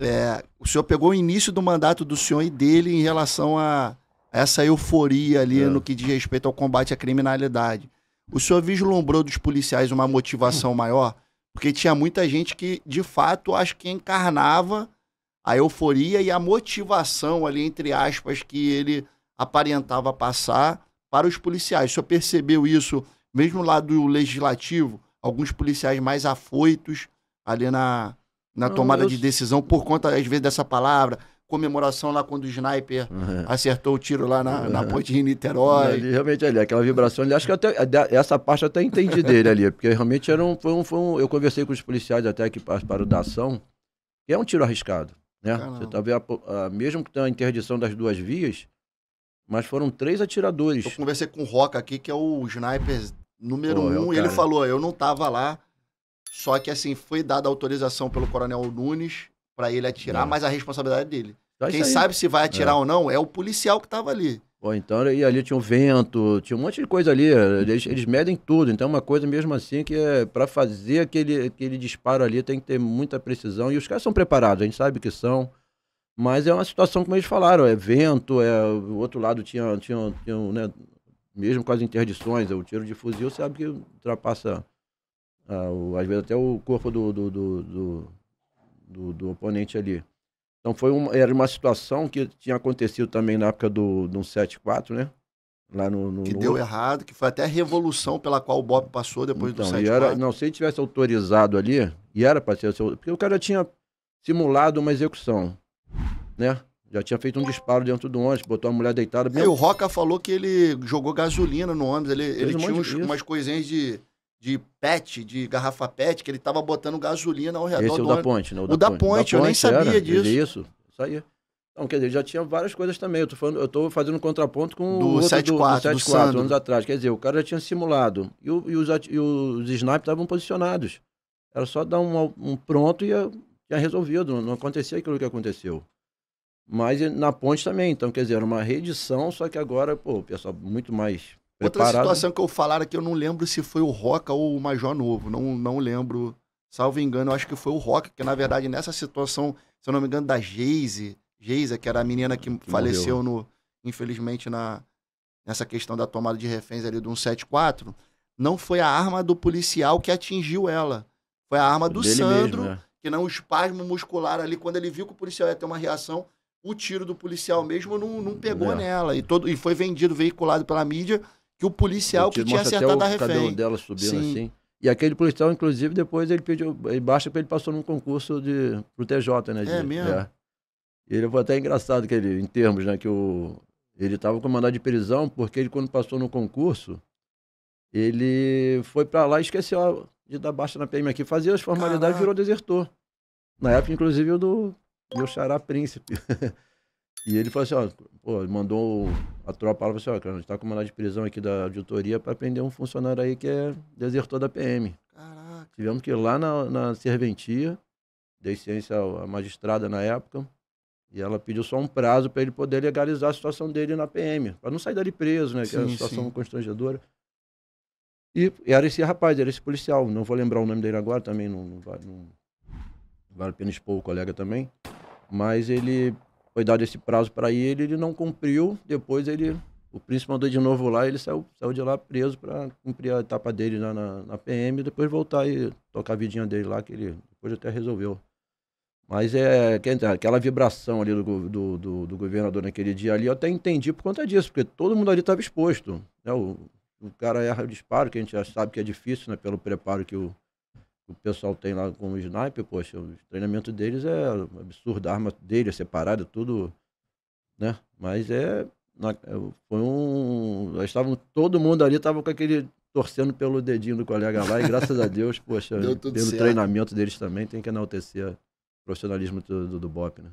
É, o senhor pegou o início do mandato do senhor e dele em relação a essa euforia ali é. no que diz respeito ao combate à criminalidade. O senhor vislumbrou dos policiais uma motivação maior? Porque tinha muita gente que, de fato, acho que encarnava a euforia e a motivação ali, entre aspas, que ele aparentava passar para os policiais. O senhor percebeu isso, mesmo lá do legislativo, alguns policiais mais afoitos ali na, na tomada de decisão por conta, às vezes, dessa palavra. Comemoração lá quando o sniper uhum. acertou o tiro lá na, uhum. na ponte de Niterói. Ali, realmente ali, aquela vibração ali. Acho que até, essa parte eu até entendi dele ali, porque realmente era um, foi, um, foi um. Eu conversei com os policiais até que para o da ação, que é um tiro arriscado. Né? Você tá vendo, a, a, mesmo que tenha a interdição das duas vias, mas foram três atiradores. Eu conversei com o Roca aqui, que é o sniper número Pô, é um, é e ele falou: eu não tava lá só que assim, foi dada autorização pelo Coronel Nunes para ele atirar, é. mas a responsabilidade é dele. Vai Quem sair. sabe se vai atirar é. ou não é o policial que tava ali. Bom, então, e ali tinha um vento, tinha um monte de coisa ali. Eles, eles medem tudo. Então, é uma coisa mesmo assim que é para fazer aquele, aquele disparo ali tem que ter muita precisão. E os caras são preparados, a gente sabe que são. Mas é uma situação, como eles falaram, é vento, é, o outro lado tinha, tinha, tinha né, mesmo com as interdições, o tiro de fuzil, sabe que ultrapassa ah, às vezes até o corpo do, do, do, do, do oponente ali. Então foi uma, era uma situação que tinha acontecido também na época do, do 7-4, né? Lá no, no que no... deu errado, que foi até a revolução pela qual o Bob passou depois então, do 7 Era, não, se ele tivesse autorizado ali, e era para ser... Porque o cara tinha simulado uma execução, né? Já tinha feito um disparo dentro do ônibus, botou a mulher deitada. É, mesmo... o Roca falou que ele jogou gasolina no ônibus, ele, ele um tinha uns, umas coisinhas de de PET, de garrafa PET, que ele tava botando gasolina ao redor Esse é o do da ponte, né? O, o da, da ponte, ponte, eu nem sabia era, disso. Isso, isso aí. Então, quer dizer, já tinha várias coisas também. Eu tô, falando, eu tô fazendo um contraponto com do o outro 74, do, do 4, anos atrás. Quer dizer, o cara já tinha simulado. E, o, e os, e os snipes estavam posicionados. Era só dar um, um pronto e ia, resolvido. Não, não acontecia aquilo que aconteceu. Mas na ponte também. Então, quer dizer, era uma reedição, só que agora, pô, o pessoal muito mais Outra situação que eu falaram que eu não lembro se foi o Roca ou o Major Novo, não, não lembro. Salvo engano, eu acho que foi o Roca, que na verdade nessa situação, se eu não me engano, da Geise, Geisa, que era a menina que, que faleceu no, infelizmente na nessa questão da tomada de reféns ali do 174, não foi a arma do policial que atingiu ela. Foi a arma do Dele Sandro, mesmo, né? que não o espasmo muscular ali, quando ele viu que o policial ia ter uma reação, o tiro do policial mesmo não, não pegou é. nela. E, todo, e foi vendido, veiculado pela mídia, que o policial que tinha acertado até o a refém. dela subindo Sim. assim. E aquele policial, inclusive, depois ele pediu, ele baixa para ele passou num concurso de pro TJ, né? É de, é mesmo. É. Ele foi até engraçado que ele, em termos, né, que o ele estava com mandado de prisão porque ele quando passou no concurso, ele foi para lá e esqueceu de dar baixa na PM aqui, fazia as formalidades, e virou desertor. Na época, inclusive, o do meu xará príncipe. E ele falou assim, ó, pô, mandou a tropa lá, falou assim, ó, a gente tá com mandado de prisão aqui da auditoria pra prender um funcionário aí que é desertor da PM. Caraca. Tivemos que ir lá na, na serventia, dei ciência à magistrada na época, e ela pediu só um prazo para ele poder legalizar a situação dele na PM, para não sair dali preso, né? Que é sim, era uma situação sim. constrangedora. E era esse rapaz, era esse policial, não vou lembrar o nome dele agora também, não, não, não, não vale a pena expor o colega também. Mas ele foi dado esse prazo para ele, ele não cumpriu. Depois ele, o príncipe mandou de novo lá, ele saiu, saiu de lá preso para cumprir a etapa dele na, na, na PM, depois voltar e tocar a vidinha dele lá, que ele depois até resolveu. Mas é aquela vibração ali do, do, do, do, governador naquele dia ali, eu até entendi por conta disso, porque todo mundo ali estava exposto. Né? O, o cara erra o disparo, que a gente já sabe que é difícil, né? Pelo preparo que o, o pessoal tem lá com o sniper, poxa, o treinamento deles é absurdo, a arma dele é separada, tudo, né? Mas é, na, é, foi um, estavam todo mundo ali estava com aquele torcendo pelo dedinho do colega lá e graças a Deus, poxa, pelo certo. treinamento deles também tem que enaltecer o profissionalismo do, do, do BOP, né?